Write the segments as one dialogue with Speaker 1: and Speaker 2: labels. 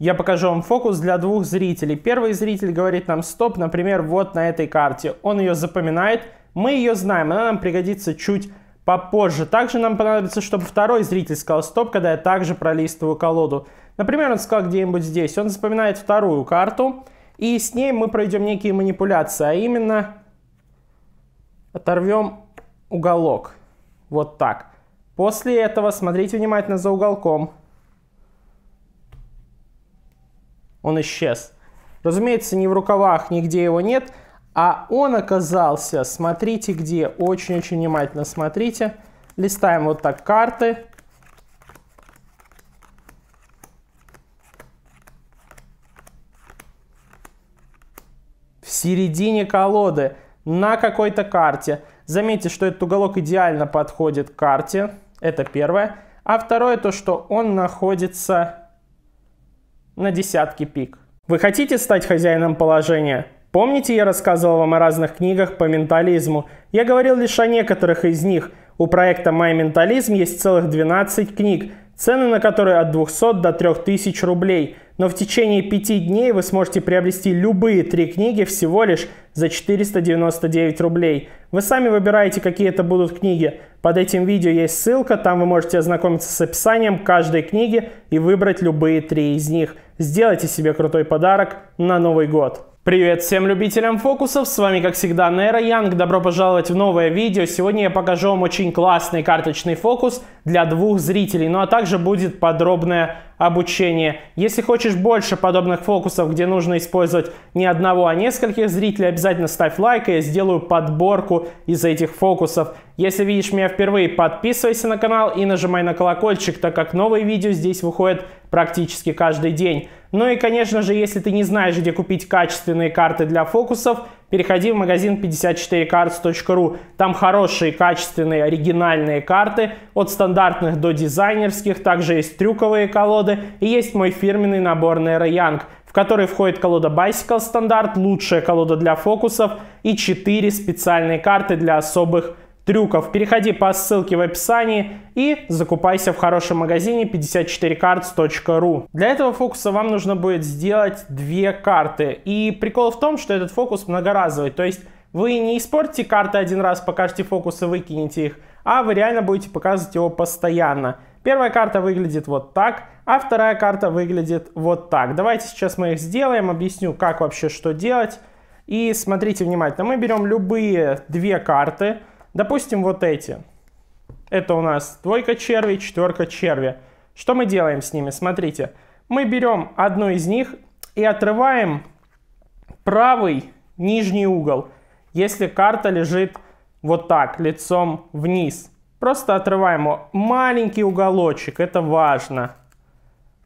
Speaker 1: Я покажу вам фокус для двух зрителей. Первый зритель говорит нам стоп, например, вот на этой карте. Он ее запоминает, мы ее знаем, она нам пригодится чуть попозже. Также нам понадобится, чтобы второй зритель сказал стоп, когда я также пролистываю колоду. Например, он сказал где-нибудь здесь. Он запоминает вторую карту, и с ней мы пройдем некие манипуляции, а именно оторвем уголок. Вот так. После этого смотрите внимательно за уголком. Он исчез. Разумеется, ни в рукавах, нигде его нет. А он оказался, смотрите где, очень-очень внимательно смотрите. Листаем вот так карты. В середине колоды, на какой-то карте. Заметьте, что этот уголок идеально подходит к карте. Это первое. А второе то, что он находится на десятки пик. Вы хотите стать хозяином положения? Помните, я рассказывал вам о разных книгах по ментализму? Я говорил лишь о некоторых из них. У проекта «Май ментализм» есть целых 12 книг, Цены на которые от 200 до 3000 рублей. Но в течение 5 дней вы сможете приобрести любые три книги всего лишь за 499 рублей. Вы сами выбираете, какие это будут книги. Под этим видео есть ссылка, там вы можете ознакомиться с описанием каждой книги и выбрать любые три из них. Сделайте себе крутой подарок на Новый год. Привет всем любителям фокусов, с вами как всегда Нейро Янг, добро пожаловать в новое видео. Сегодня я покажу вам очень классный карточный фокус для двух зрителей, ну а также будет подробное обучение. Если хочешь больше подобных фокусов, где нужно использовать не одного, а нескольких зрителей, обязательно ставь лайк, и я сделаю подборку из этих фокусов. Если видишь меня впервые, подписывайся на канал и нажимай на колокольчик, так как новые видео здесь выходят практически каждый день. Ну и, конечно же, если ты не знаешь, где купить качественные карты для фокусов, переходи в магазин 54cards.ru. Там хорошие, качественные, оригинальные карты, от стандартных до дизайнерских. Также есть трюковые колоды и есть мой фирменный набор Nero в который входит колода Bicycle Standard, лучшая колода для фокусов и 4 специальные карты для особых трюков. Переходи по ссылке в описании и закупайся в хорошем магазине 54cards.ru. Для этого фокуса вам нужно будет сделать две карты. И прикол в том, что этот фокус многоразовый, то есть вы не испортите карты один раз, покажете фокус и выкинете их, а вы реально будете показывать его постоянно. Первая карта выглядит вот так, а вторая карта выглядит вот так. Давайте сейчас мы их сделаем, объясню, как вообще что делать. И смотрите внимательно, мы берем любые две карты, Допустим, вот эти. Это у нас двойка черви, четверка черви. Что мы делаем с ними? Смотрите, мы берем одну из них и отрываем правый нижний угол, если карта лежит вот так, лицом вниз. Просто отрываем его. Маленький уголочек, это важно.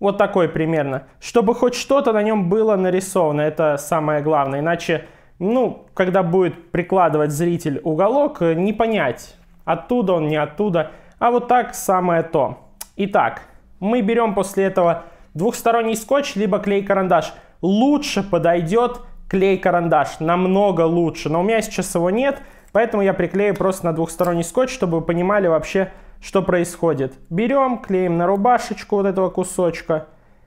Speaker 1: Вот такой примерно. Чтобы хоть что-то на нем было нарисовано, это самое главное. Иначе ну, когда будет прикладывать зритель уголок, э, не понять, оттуда он, не оттуда. А вот так самое то. Итак, мы берем после этого двухсторонний скотч, либо клей-карандаш. Лучше подойдет клей-карандаш, намного лучше. Но у меня сейчас его нет, поэтому я приклею просто на двухсторонний скотч, чтобы вы понимали вообще, что происходит. Берем, клеим на рубашечку вот этого кусочка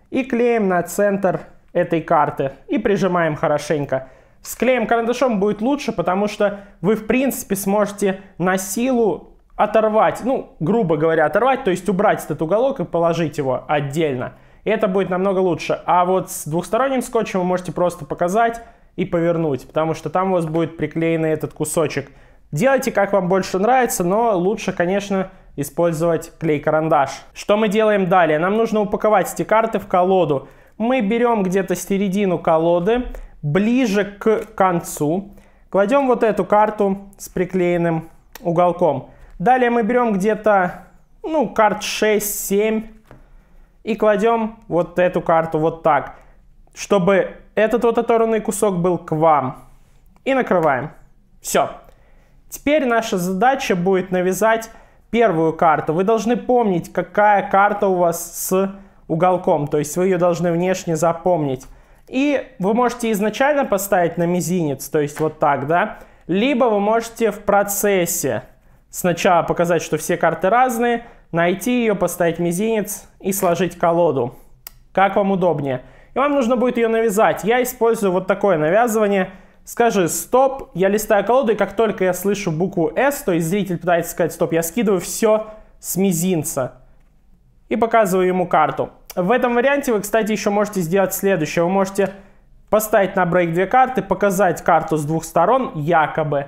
Speaker 1: и клеим на центр этой карты. И прижимаем хорошенько. С клеем-карандашом будет лучше, потому что вы, в принципе, сможете на силу оторвать, ну, грубо говоря, оторвать, то есть убрать этот уголок и положить его отдельно. это будет намного лучше. А вот с двухсторонним скотчем вы можете просто показать и повернуть, потому что там у вас будет приклеен этот кусочек. Делайте, как вам больше нравится, но лучше, конечно, использовать клей-карандаш. Что мы делаем далее? Нам нужно упаковать эти карты в колоду. Мы берем где-то середину колоды, ближе к концу. Кладем вот эту карту с приклеенным уголком. Далее мы берем где-то, ну, карт 6-7 и кладем вот эту карту вот так, чтобы этот вот оторванный кусок был к вам. И накрываем. Все. Теперь наша задача будет навязать первую карту. Вы должны помнить, какая карта у вас с уголком, то есть вы ее должны внешне запомнить. И вы можете изначально поставить на мизинец, то есть вот так, да. Либо вы можете в процессе сначала показать, что все карты разные, найти ее, поставить мизинец и сложить колоду. Как вам удобнее. И вам нужно будет ее навязать. Я использую вот такое навязывание. Скажи «стоп», я листаю колоду, и как только я слышу букву «С», то есть зритель пытается сказать «стоп», я скидываю все с мизинца и показываю ему карту. В этом варианте вы, кстати, еще можете сделать следующее. Вы можете поставить на брейк две карты, показать карту с двух сторон якобы.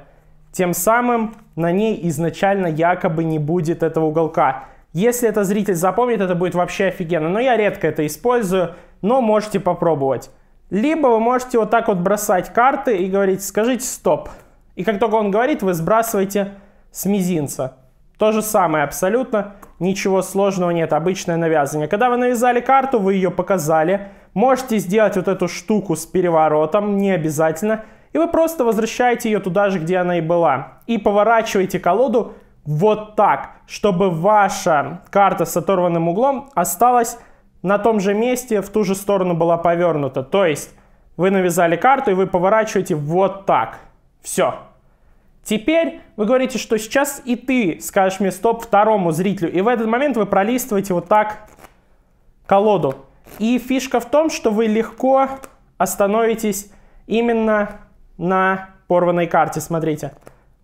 Speaker 1: Тем самым на ней изначально якобы не будет этого уголка. Если это зритель запомнит, это будет вообще офигенно. Но я редко это использую, но можете попробовать. Либо вы можете вот так вот бросать карты и говорить, скажите стоп. И как только он говорит, вы сбрасываете с мизинца. То же самое абсолютно. Ничего сложного нет, обычное навязывание. Когда вы навязали карту, вы ее показали. Можете сделать вот эту штуку с переворотом, не обязательно. И вы просто возвращаете ее туда же, где она и была. И поворачиваете колоду вот так, чтобы ваша карта с оторванным углом осталась на том же месте, в ту же сторону была повернута. То есть вы навязали карту и вы поворачиваете вот так. Все. Теперь вы говорите, что сейчас и ты скажешь мне стоп второму зрителю. И в этот момент вы пролистываете вот так колоду. И фишка в том, что вы легко остановитесь именно на порванной карте. Смотрите.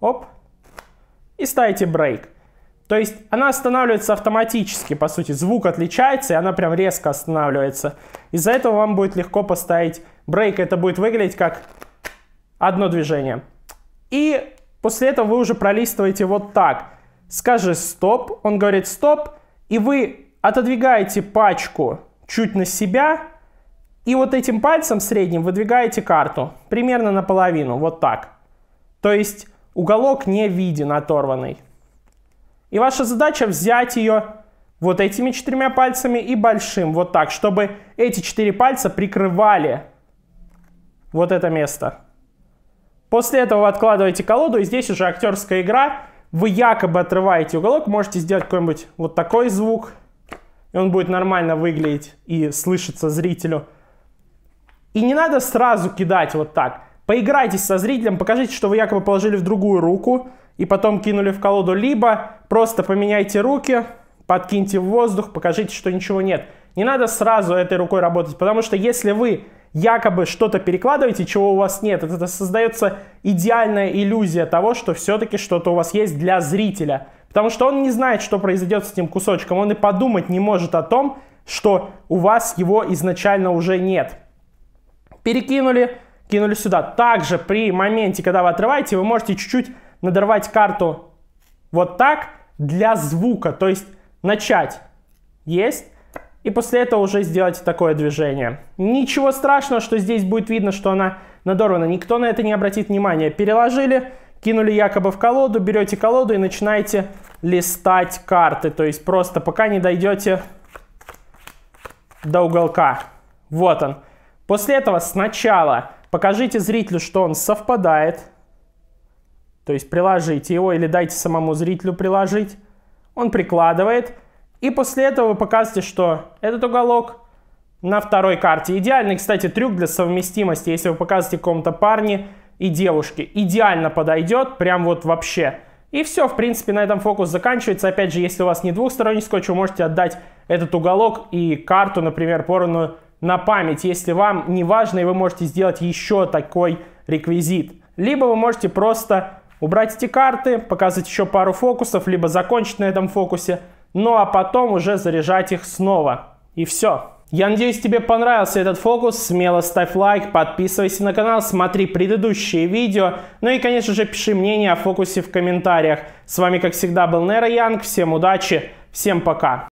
Speaker 1: Оп. И ставите брейк. То есть она останавливается автоматически, по сути. Звук отличается, и она прям резко останавливается. Из-за этого вам будет легко поставить брейк. Это будет выглядеть как одно движение. И После этого вы уже пролистываете вот так. Скажи «стоп», он говорит «стоп», и вы отодвигаете пачку чуть на себя, и вот этим пальцем средним выдвигаете карту, примерно наполовину, вот так. То есть уголок не виден оторванный. И ваша задача взять ее вот этими четырьмя пальцами и большим, вот так, чтобы эти четыре пальца прикрывали вот это место. После этого вы откладываете колоду, и здесь уже актерская игра. Вы якобы отрываете уголок, можете сделать какой-нибудь вот такой звук, и он будет нормально выглядеть и слышаться зрителю. И не надо сразу кидать вот так. Поиграйтесь со зрителем, покажите, что вы якобы положили в другую руку и потом кинули в колоду, либо просто поменяйте руки, подкиньте в воздух, покажите, что ничего нет. Не надо сразу этой рукой работать, потому что если вы якобы что-то перекладываете, чего у вас нет. Это, создается идеальная иллюзия того, что все-таки что-то у вас есть для зрителя. Потому что он не знает, что произойдет с этим кусочком. Он и подумать не может о том, что у вас его изначально уже нет. Перекинули, кинули сюда. Также при моменте, когда вы отрываете, вы можете чуть-чуть надорвать карту вот так для звука. То есть начать. Есть и после этого уже сделайте такое движение. Ничего страшного, что здесь будет видно, что она надорвана. Никто на это не обратит внимания. Переложили, кинули якобы в колоду, берете колоду и начинаете листать карты. То есть просто пока не дойдете до уголка. Вот он. После этого сначала покажите зрителю, что он совпадает. То есть приложите его или дайте самому зрителю приложить. Он прикладывает. И после этого вы показываете, что этот уголок на второй карте. Идеальный, кстати, трюк для совместимости, если вы показываете какому-то парне и девушке. Идеально подойдет, прям вот вообще. И все, в принципе, на этом фокус заканчивается. Опять же, если у вас не двухсторонний скотч, вы можете отдать этот уголок и карту, например, порванную на память, если вам не важно, и вы можете сделать еще такой реквизит. Либо вы можете просто убрать эти карты, показать еще пару фокусов, либо закончить на этом фокусе, ну а потом уже заряжать их снова. И все. Я надеюсь, тебе понравился этот фокус. Смело ставь лайк, подписывайся на канал, смотри предыдущие видео. Ну и, конечно же, пиши мнение о фокусе в комментариях. С вами, как всегда, был Нера Янг. Всем удачи, всем пока.